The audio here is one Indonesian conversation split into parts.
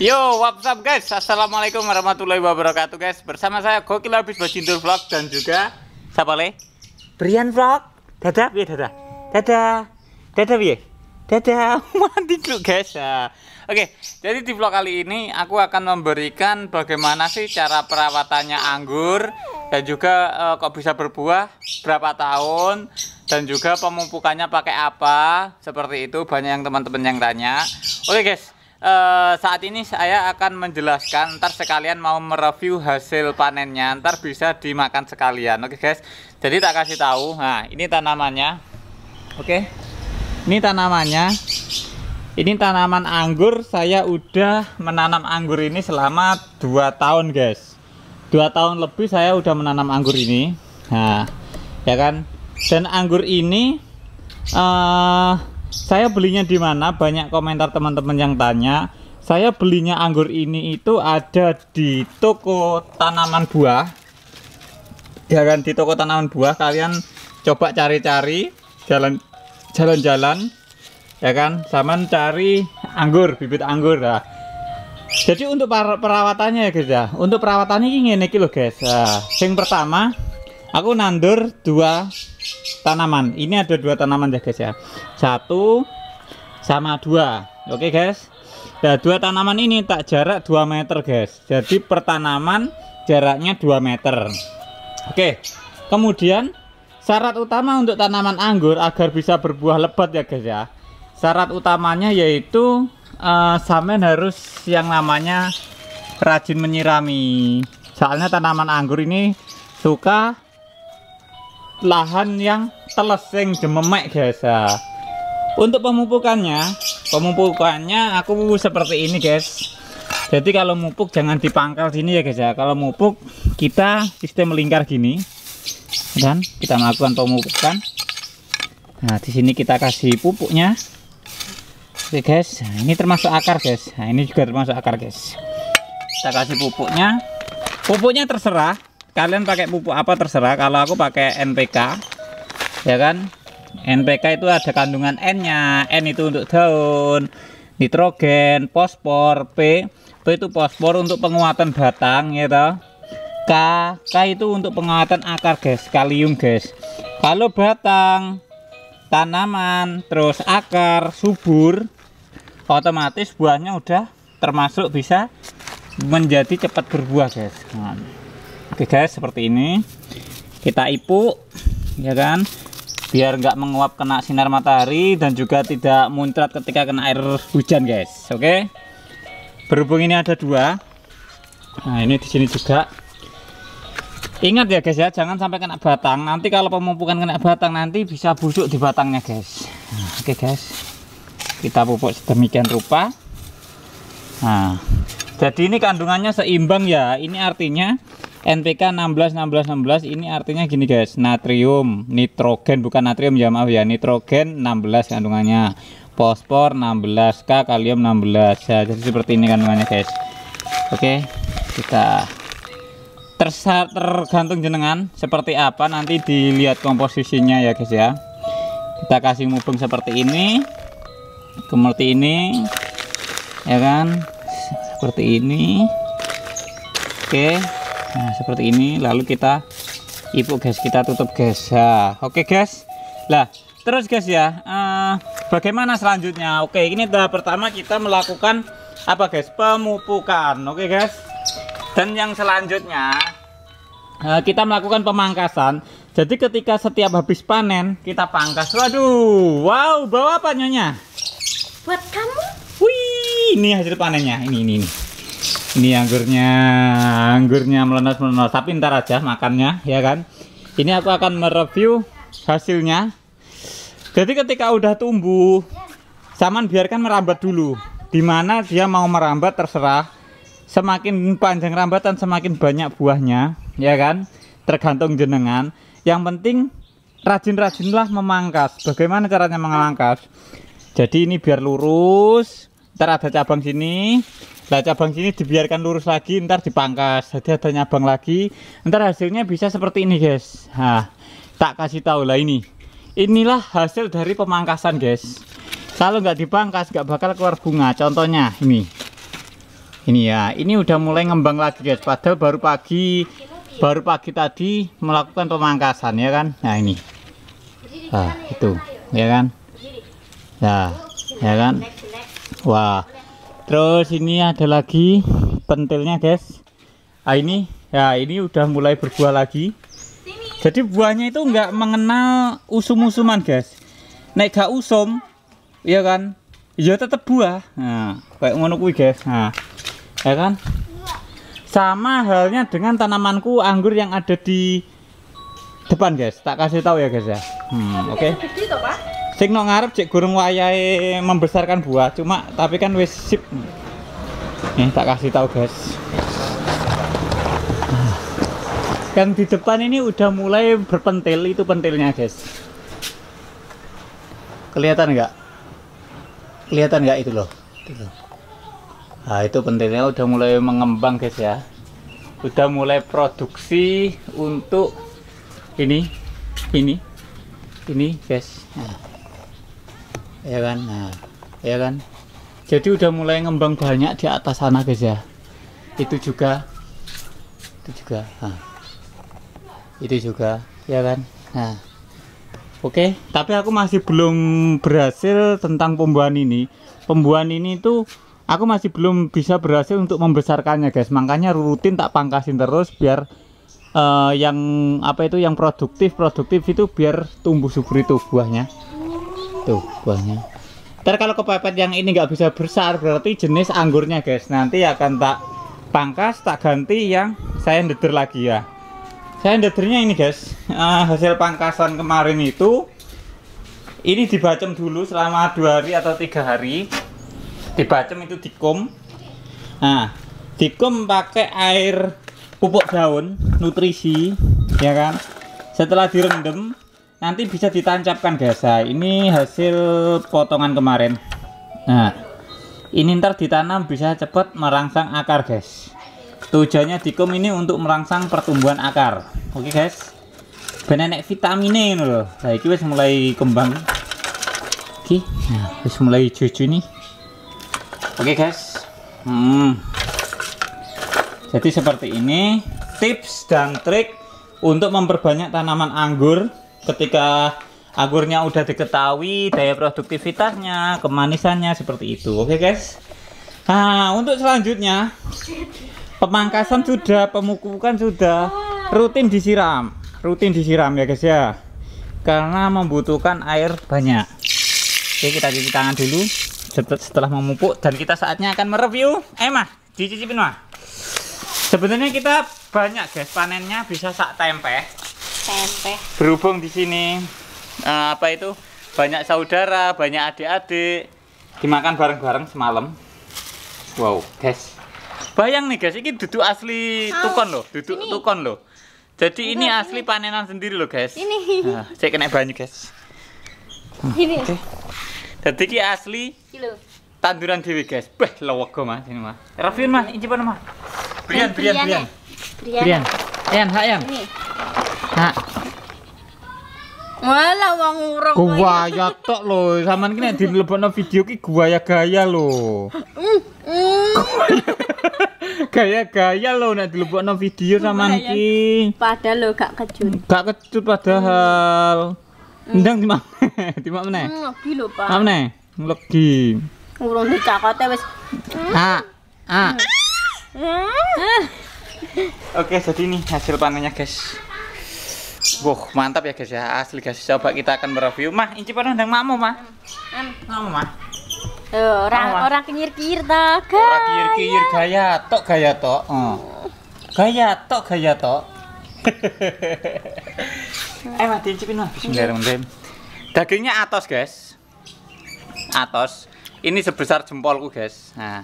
Yo, what's up guys? Assalamualaikum warahmatullahi wabarakatuh guys. Bersama saya Gokil Abis Bajindur Vlog dan juga siapa le? Brian Vlog. Dadah, piye dadah. Dadah. Dadah piye? Dadah. Mati dulu guys. Nah. Oke, jadi di vlog kali ini aku akan memberikan bagaimana sih cara perawatannya anggur dan juga eh, kok bisa berbuah, berapa tahun dan juga pemupukannya pakai apa. Seperti itu banyak yang teman-teman yang tanya. Oke guys, Eh, saat ini saya akan menjelaskan ntar sekalian mau mereview hasil panennya ntar bisa dimakan sekalian oke guys jadi tak kasih tahu nah ini tanamannya oke ini tanamannya ini tanaman anggur saya udah menanam anggur ini selama 2 tahun guys 2 tahun lebih saya udah menanam anggur ini nah ya kan dan anggur ini uh, saya belinya di mana banyak komentar teman-teman yang tanya saya belinya anggur ini itu ada di toko tanaman buah Ya kan di toko tanaman buah kalian coba cari-cari jalan jalan-jalan ya kan sama cari anggur bibit anggur nah. jadi untuk perawatannya ya guys ya untuk perawatannya ini ngene iki guys nah, yang pertama aku nandur dua tanaman ini ada dua tanaman ya guys ya satu sama dua oke okay, guys nah dua tanaman ini tak jarak 2 meter guys jadi pertanaman jaraknya 2 meter oke okay. kemudian syarat utama untuk tanaman anggur agar bisa berbuah lebat ya guys ya syarat utamanya yaitu uh, eh, samen harus yang namanya rajin menyirami soalnya tanaman anggur ini suka lahan yang teleseng jememek guys ya. untuk pemupukannya pemupukannya aku seperti ini guys jadi kalau mupuk jangan dipangkal sini ya guys ya kalau mupuk kita sistem lingkar gini dan kita melakukan pemupukan nah di sini kita kasih pupuknya oke guys nah, ini termasuk akar guys nah, ini juga termasuk akar guys kita kasih pupuknya pupuknya terserah kalian pakai pupuk apa terserah kalau aku pakai NPK ya kan NPK itu ada kandungan N nya N itu untuk daun nitrogen fosfor P P itu fosfor untuk penguatan batang ya toh K K itu untuk penguatan akar guys kalium guys kalau batang tanaman terus akar subur otomatis buahnya udah termasuk bisa menjadi cepat berbuah guys nah, Oke guys, seperti ini. Kita ipu ya kan? Biar nggak menguap kena sinar matahari dan juga tidak muncrat ketika kena air hujan, guys. Oke? Berhubung ini ada dua. Nah, ini di sini juga. Ingat ya guys ya, jangan sampai kena batang. Nanti kalau pemupukan kena batang nanti bisa busuk di batangnya, guys. Nah, Oke, guys. Kita pupuk sedemikian rupa. Nah, jadi ini kandungannya seimbang ya. Ini artinya NPK 16 16 16 ini artinya gini guys, natrium, nitrogen bukan natrium ya maaf ya, nitrogen 16 kandungannya. Fosfor 16, K kalium 16. Ya, jadi seperti ini kandungannya guys. Oke, kita tersar tergantung jenengan seperti apa nanti dilihat komposisinya ya guys ya. Kita kasih mubeng seperti ini. Seperti ini. Ya kan? Seperti ini. Oke nah seperti ini lalu kita ibu guys kita tutup guys ya oke guys lah terus guys ya uh, bagaimana selanjutnya oke ini tahap pertama kita melakukan apa guys pemupukan oke guys dan yang selanjutnya uh, kita melakukan pemangkasan jadi ketika setiap habis panen kita pangkas. Waduh, wow, bawa apa nyonya? Buat kamu. Wih, ini hasil panennya. Ini ini ini ini anggurnya anggurnya melenos melenos tapi ntar aja makannya ya kan ini aku akan mereview hasilnya jadi ketika udah tumbuh zaman biarkan merambat dulu dimana dia mau merambat terserah semakin panjang rambatan semakin banyak buahnya ya kan tergantung jenengan yang penting rajin-rajinlah memangkas bagaimana caranya memangkas jadi ini biar lurus ntar ada cabang sini Nah cabang sini dibiarkan lurus lagi, ntar dipangkas. Jadi ada nyabang lagi. Ntar hasilnya bisa seperti ini guys. Nah, tak kasih tahu lah ini. Inilah hasil dari pemangkasan guys. Kalau nggak dipangkas nggak bakal keluar bunga. Contohnya ini. Ini ya, ini udah mulai ngembang lagi guys. Padahal baru pagi, baru pagi tadi melakukan pemangkasan ya kan. Nah ini, nah, itu ya kan. Nah, ya kan. Wah terus ini ada lagi pentilnya guys nah, ini ya ini udah mulai berbuah lagi jadi buahnya itu nggak mengenal usum-usuman guys naik gak usum ya kan ya tetap buah nah kayak ngono guys nah ya kan sama halnya dengan tanamanku anggur yang ada di depan guys tak kasih tahu ya guys ya hmm, oke okay sing nang ngarep cek gurung wayai membesarkan buah cuma tapi kan wis sip nih tak kasih tahu guys yang di depan ini udah mulai berpentil itu pentilnya guys kelihatan nggak kelihatan nggak itu loh itu loh nah itu pentilnya udah mulai mengembang guys ya udah mulai produksi untuk ini ini ini guys nah ya kan nah ya kan jadi udah mulai ngembang banyak di atas sana guys ya itu juga itu juga nah. itu juga ya kan nah oke okay. tapi aku masih belum berhasil tentang pembuahan ini pembuahan ini tuh aku masih belum bisa berhasil untuk membesarkannya guys makanya rutin tak pangkasin terus biar uh, yang apa itu yang produktif produktif itu biar tumbuh subur itu buahnya tuh buahnya ntar kalau kepepet yang ini nggak bisa besar berarti jenis anggurnya guys nanti akan tak pangkas tak ganti yang saya ndeder lagi ya saya ndedernya ini guys uh, hasil pangkasan kemarin itu ini dibacem dulu selama dua hari atau tiga hari dibacem itu dikum nah dikum pakai air pupuk daun nutrisi ya kan setelah direndam nanti bisa ditancapkan guys nah, ini hasil potongan kemarin nah ini ntar ditanam bisa cepat merangsang akar guys tujuannya dikum ini untuk merangsang pertumbuhan akar oke guys benenek vitaminnya ini loh nah ini mulai kembang oke okay. nah mulai cucu nih oke guys hmm. jadi seperti ini tips dan trik untuk memperbanyak tanaman anggur ketika anggurnya udah diketahui daya produktivitasnya, kemanisannya seperti itu. Oke, okay, guys. Nah, untuk selanjutnya pemangkasan sudah, pemukukan sudah, rutin disiram. Rutin disiram ya, guys ya. Karena membutuhkan air banyak. Oke, kita cuci tangan dulu setelah memupuk dan kita saatnya akan mereview. emah eh, dicicipin, Mah. Sebenarnya kita banyak guys panennya bisa sak tempe tempe. Berhubung di sini uh, apa itu banyak saudara, banyak adik-adik dimakan bareng-bareng semalam. Wow, guys. Bayang nih guys, ini duduk asli tukon loh, duduk ini. tukon loh. Jadi ini, ini asli ini. panenan sendiri loh guys. Ini. Nah, saya kena banyu guys. ini. Okay. Jadi ini asli. Kilo tanduran dewi guys beh lawak gue mas ini mah Rafin mah ini mana mah Brian Brian Brian Brian Brian Brian Brian Kak. Walah wong urung. ya tok lho, sampean ki nek dilebokno video ki gua ya gaya lho. Gaya-gaya lho nek dilebokno video sampean ki. Padahal lho gak kecut. Gak kecut padahal. Mm. Ndang di mana? Di mana? Mm, Lagi lho, Pak. Mana? Lagi. Urung dicakote wis. Mm. Ah. Ah. Oke, jadi ini hasil panennya, guys. Wah, mantap ya guys ya. Asli guys, coba kita akan mereview. Mah, inci pernah ndang mamu Mah. Kan? Eh, mamu Mah. Orang orang kinyir-kinyir ta, Orang kinyir-kinyir gaya tok gaya tok. Oh. Gaya tok gaya tok. eh, Mah, inci Mah. Bismillahirrahmanirrahim. Dagingnya atas guys. Atos. Ini sebesar jempolku, guys. Nah.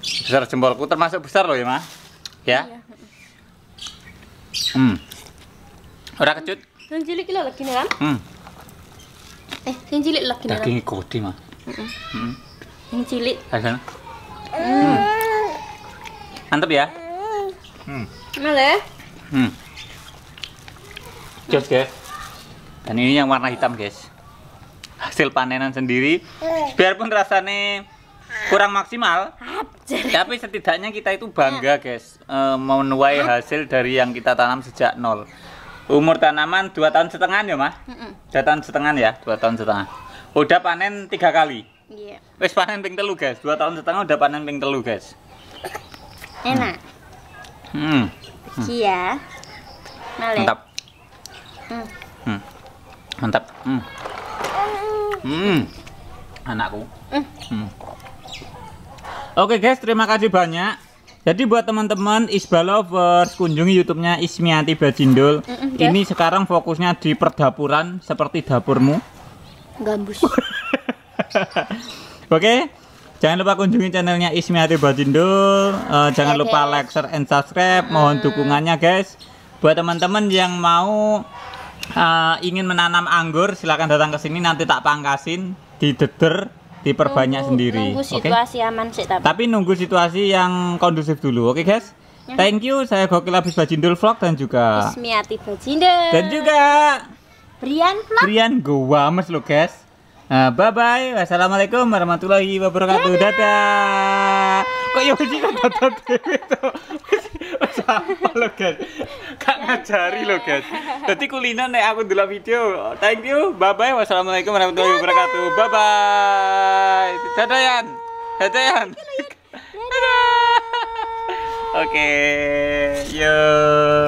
Sebesar jempolku termasuk besar loh ya, Mah. Ya. Iya. Hmm. Ora kecut. Sing cilik iki lho nih kan? Hmm. Eh, sing cilik nih. Daging gede, Mas. Heeh. Heeh. Sing cilik. Rasane. Hmm. Mantap ya? Hmm. Mele. Ya? Hmm. Cus guys. Dan ini yang warna hitam, guys. Hasil panenan sendiri. Biarpun rasanya kurang maksimal tapi setidaknya kita itu bangga iya. guys e, menuai hasil dari yang kita tanam sejak nol Umur tanaman dua tahun setengah ya, Mah? Dua tahun setengah ya, dua tahun setengah. Udah panen tiga kali. Iya. Yeah. panen ping telu, guys. Dua tahun setengah udah panen ping telu, guys. Enak. Hmm. hmm. Iya. Mantap. Hmm. hmm. Mantap. Hmm. Hmm. Anakku. Hmm. hmm. Oke, guys, terima kasih banyak. Jadi buat teman-teman Isbalovers kunjungi YouTube-nya Ismiati Bajindul. Mm -mm, okay. Ini sekarang fokusnya di perdapuran seperti dapurmu. Gambus. Oke. Okay? Jangan lupa kunjungi channelnya Ismiati Bajindul. Uh, eh, jangan lupa guys. like, share, and subscribe. Mohon hmm. dukungannya, guys. Buat teman-teman yang mau uh, ingin menanam anggur, silahkan datang ke sini. Nanti tak pangkasin di deder diperbanyak nunggu, sendiri. Nunggu situasi okay? aman sih tapi. Tapi nunggu situasi yang kondusif dulu. Oke, okay, guys? Ya. Thank you. Saya Gokil Abis Bajindul Vlog dan juga Ismiati Bajindul. Dan juga Brian Vlog. Brian mas, lo, guys. Nah, bye bye. Wassalamualaikum warahmatullahi wabarakatuh. Dadah. Dadah kok ya iki kok TV dhewe to apa lho guys gak ngajari lo guys Jadi kulina nih aku dalam video thank you bye bye wassalamualaikum warahmatullahi wabarakatuh bye bye dadah yan dadah yan oke okay, yo